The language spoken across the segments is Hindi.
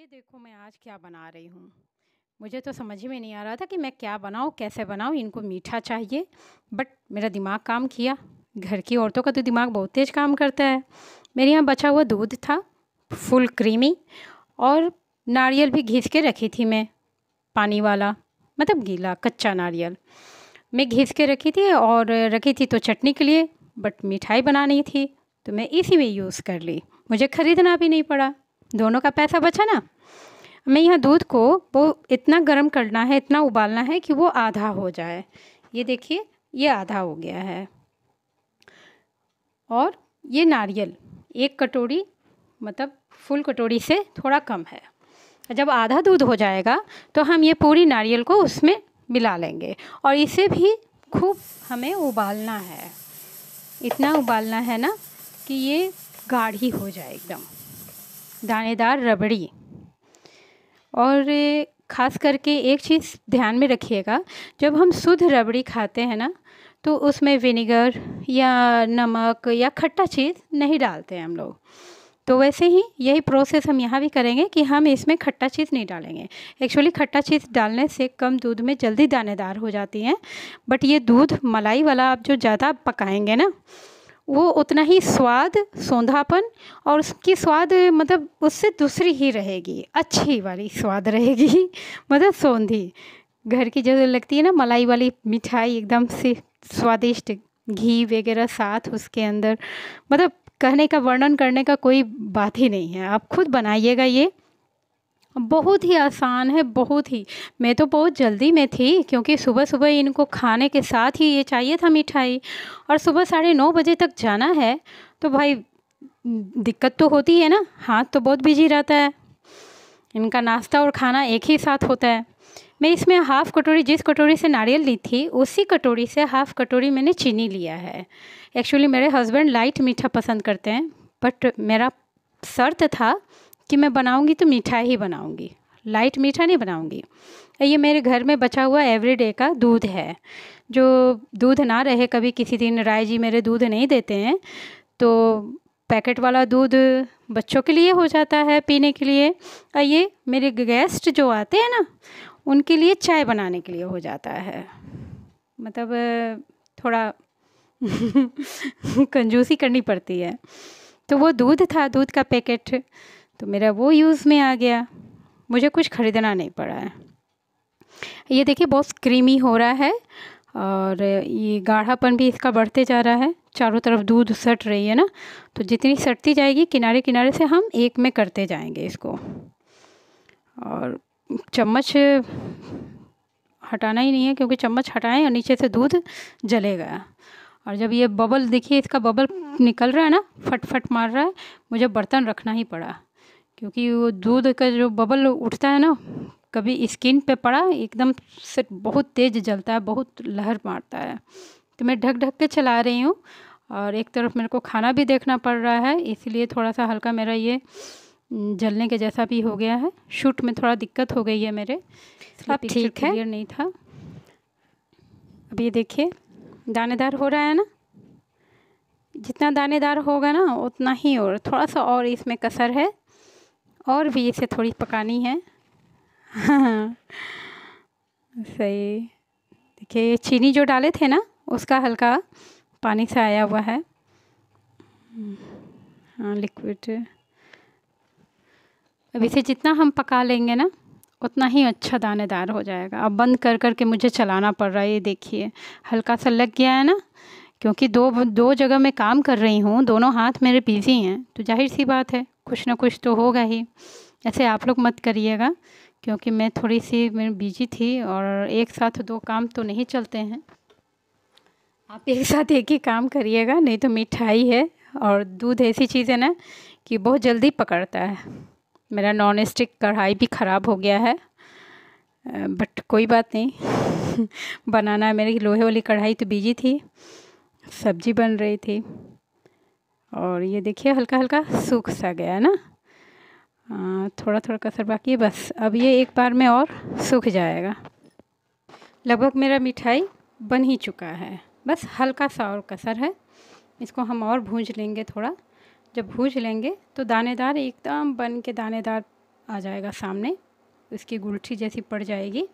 ये देखो मैं आज क्या बना रही हूँ मुझे तो समझ में नहीं आ रहा था कि मैं क्या बनाऊँ कैसे बनाऊँ इनको मीठा चाहिए बट मेरा दिमाग काम किया घर की औरतों का तो दिमाग बहुत तेज़ काम करता है मेरे यहाँ बचा हुआ दूध था फुल क्रीमी और नारियल भी घिस के रखी थी मैं पानी वाला मतलब गीला कच्चा नारियल मैं घिस के रखी थी और रखी थी तो चटनी के लिए बट मिठाई बनानी थी तो मैं इसी में यूज़ कर ली मुझे ख़रीदना भी नहीं पड़ा दोनों का पैसा बचा ना हमें यहाँ दूध को वो इतना गर्म करना है इतना उबालना है कि वो आधा हो जाए ये देखिए ये आधा हो गया है और ये नारियल एक कटोरी मतलब फुल कटोरी से थोड़ा कम है जब आधा दूध हो जाएगा तो हम ये पूरी नारियल को उसमें मिला लेंगे और इसे भी खूब हमें उबालना है इतना उबालना है ना कि ये गाढ़ी हो जाए एकदम दानेदार रबड़ी और ख़ास करके एक चीज़ ध्यान में रखिएगा जब हम शुद्ध रबड़ी खाते हैं ना तो उसमें विनेगर या नमक या खट्टा चीज़ नहीं डालते हैं हम लोग तो वैसे ही यही प्रोसेस हम यहाँ भी करेंगे कि हम इसमें खट्टा चीज़ नहीं डालेंगे एक्चुअली खट्टा चीज़ डालने से कम दूध में जल्दी दानेदार हो जाती हैं बट ये दूध मलाई वाला आप जो ज़्यादा पकाएंगे ना वो उतना ही स्वाद सौंधापन और उसकी स्वाद मतलब उससे दूसरी ही रहेगी अच्छी वाली स्वाद रहेगी मतलब सौंधी घर की जो लगती है ना मलाई वाली मिठाई एकदम से स्वादिष्ट घी वगैरह साथ उसके अंदर मतलब कहने का वर्णन करने का कोई बात ही नहीं है आप खुद बनाइएगा ये बहुत ही आसान है बहुत ही मैं तो बहुत जल्दी में थी क्योंकि सुबह सुबह इनको खाने के साथ ही ये चाहिए था मिठाई और सुबह साढ़े नौ बजे तक जाना है तो भाई दिक्कत तो होती है ना हाथ तो बहुत बिजी रहता है इनका नाश्ता और खाना एक ही साथ होता है मैं इसमें हाफ़ कटोरी जिस कटोरी से नारियल ली थी उसी कटोरी से हाफ़ कटोरी मैंने चीनी लिया है एक्चुअली मेरे हस्बैंड लाइट मीठा पसंद करते हैं बट मेरा शर्त था कि मैं बनाऊँगी तो मीठा ही बनाऊँगी लाइट मीठा नहीं बनाऊँगी ये मेरे घर में बचा हुआ एवरीडे का दूध है जो दूध ना रहे कभी किसी दिन राय जी मेरे दूध नहीं देते हैं तो पैकेट वाला दूध बच्चों के लिए हो जाता है पीने के लिए और ये मेरे गेस्ट जो आते हैं ना उनके लिए चाय बनाने के लिए हो जाता है मतलब थोड़ा कंजूसी करनी पड़ती है तो वो दूध था दूध का पैकेट तो मेरा वो यूज़ में आ गया मुझे कुछ ख़रीदना नहीं पड़ा है ये देखिए बहुत क्रीमी हो रहा है और ये गाढ़ापन भी इसका बढ़ते जा रहा है चारों तरफ दूध सट रही है ना तो जितनी सटती जाएगी किनारे किनारे से हम एक में करते जाएंगे इसको और चम्मच हटाना ही नहीं है क्योंकि चम्मच हटाएं और नीचे से दूध जलेगा और जब ये बबल देखिए इसका बबल निकल रहा है ना फटफट मार रहा है मुझे बर्तन रखना ही पड़ा क्योंकि वो दूध का जो बबल उठता है ना कभी स्किन पे पड़ा एकदम से बहुत तेज़ जलता है बहुत लहर मारता है तो मैं ढक ढक के चला रही हूँ और एक तरफ मेरे को खाना भी देखना पड़ रहा है इसलिए थोड़ा सा हल्का मेरा ये जलने के जैसा भी हो गया है शूट में थोड़ा दिक्कत हो गई है मेरे अब ठीक है क्लियर नहीं था अब ये देखिए दानेदार हो रहा है ना जितना दानेदार होगा ना उतना ही और थोड़ा सा और इसमें कसर है और भी इसे थोड़ी पकानी है हाँ सही देखिए ये चीनी जो डाले थे ना उसका हल्का पानी से आया हुआ है हाँ लिक्विड अब इसे जितना हम पका लेंगे ना उतना ही अच्छा दानेदार हो जाएगा अब बंद कर कर के मुझे चलाना पड़ रहा है ये देखिए हल्का सा लग गया है ना क्योंकि दो दो जगह मैं काम कर रही हूँ दोनों हाथ मेरे बिज़ी हैं तो जाहिर सी बात है कुछ ना कुछ तो होगा ही ऐसे आप लोग मत करिएगा क्योंकि मैं थोड़ी सी मैं बिजी थी और एक साथ दो काम तो नहीं चलते हैं आप एक साथ एक ही काम करिएगा नहीं तो मिठाई है और दूध ऐसी चीज़ है ना कि बहुत जल्दी पकड़ता है मेरा नॉन स्टिक कढ़ाई भी ख़राब हो गया है बट कोई बात नहीं बनाना मेरी लोहे वाली कढ़ाई तो बिजी थी सब्जी बन रही थी और ये देखिए हल्का हल्का सूख सा गया है ना थोड़ा थोड़ा कसर बाकी है बस अब ये एक बार में और सूख जाएगा लगभग मेरा मिठाई बन ही चुका है बस हल्का सा और कसर है इसको हम और भूंज लेंगे थोड़ा जब भूज लेंगे तो दानेदार एकदम बन के दानेदार आ जाएगा सामने उसकी गुलठी जैसी पड़ जाएगी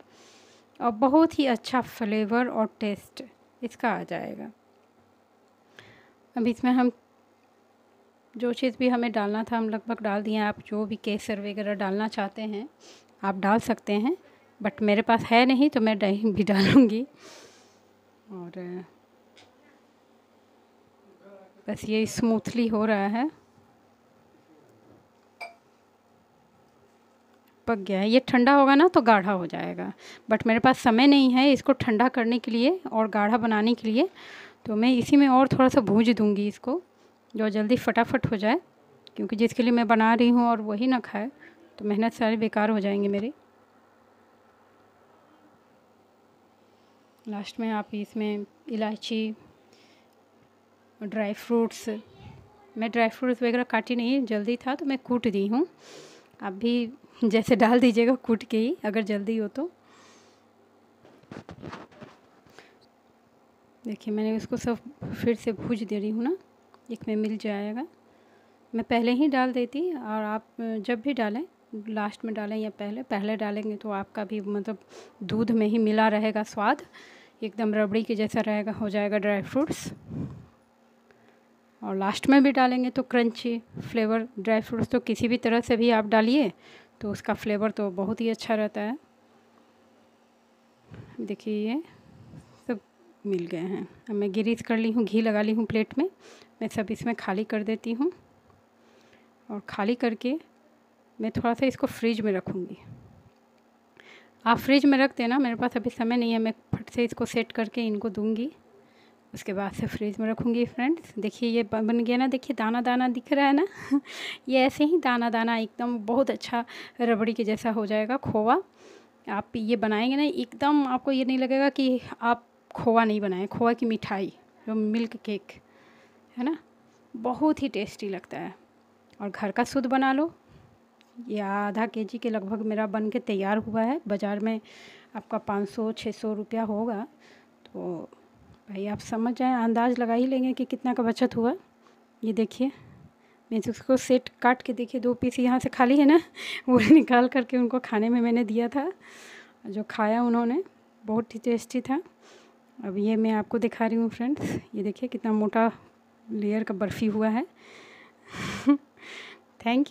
और बहुत ही अच्छा फ्लेवर और टेस्ट इसका आ जाएगा अब इसमें हम जो चीज़ भी हमें डालना था हम लगभग डाल दिए आप जो भी केसर वगैरह डालना चाहते हैं आप डाल सकते हैं बट मेरे पास है नहीं तो मैं दही भी डालूँगी और बस ये स्मूथली हो रहा है पक गया है ये ठंडा होगा ना तो गाढ़ा हो जाएगा बट मेरे पास समय नहीं है इसको ठंडा करने के लिए और गाढ़ा बनाने के लिए तो मैं इसी में और थोड़ा सा भूज दूंगी इसको जो जल्दी फटाफट हो जाए क्योंकि जिसके लिए मैं बना रही हूँ और वही ना खाए तो मेहनत सारी बेकार हो जाएंगी मेरी लास्ट में आप इसमें इलायची ड्राई फ्रूट्स मैं ड्राई फ्रूट्स वगैरह काटी नहीं जल्दी था तो मैं कूट दी हूँ आप भी जैसे डाल दीजिएगा कूट के ही अगर जल्दी हो तो देखिए मैंने उसको सब फिर से भूज दे रही हूँ ना एक में मिल जाएगा मैं पहले ही डाल देती और आप जब भी डालें लास्ट में डालें या पहले पहले डालेंगे तो आपका भी मतलब दूध में ही मिला रहेगा स्वाद एकदम रबड़ी के जैसा रहेगा हो जाएगा ड्राई फ्रूट्स और लास्ट में भी डालेंगे तो क्रंची फ्लेवर ड्राई फ्रूट्स तो किसी भी तरह से भी आप डालिए तो उसका फ्लेवर तो बहुत ही अच्छा रहता है देखिए मिल गए हैं अब मैं ग्रीस कर ली हूँ घी लगा ली हूँ प्लेट में मैं सब इसमें खाली कर देती हूँ और खाली करके मैं थोड़ा सा इसको फ्रिज में रखूँगी आप फ्रिज में रख देना मेरे पास अभी समय नहीं है मैं फट से इसको सेट करके इनको दूँगी उसके बाद से फ्रिज में रखूँगी फ्रेंड्स देखिए ये बन गया ना देखिए दाना दाना दिख रहा है ना ये ऐसे ही दाना दाना एकदम बहुत अच्छा रबड़ी के जैसा हो जाएगा खोवा आप ये बनाएंगे ना एकदम आपको ये नहीं लगेगा कि आप खोआ नहीं बनाया खोआ की मिठाई जो मिल्क केक है ना बहुत ही टेस्टी लगता है और घर का शुद्ध बना लो ये आधा के जी के लगभग मेरा बन के तैयार हुआ है बाज़ार में आपका पाँच सौ छः सौ रुपया होगा तो भाई आप समझ जाए अंदाज लगा ही लेंगे कि कितना का बचत हुआ ये देखिए मैं तो उसको सेट काट के देखिए दो पीस यहाँ से खाली है ना वो निकाल करके उनको खाने में मैंने दिया था जो खाया उन्होंने बहुत ही टेस्टी था अब ये मैं आपको दिखा रही हूँ फ्रेंड्स ये देखिए कितना मोटा लेयर का बर्फ़ी हुआ है थैंक यू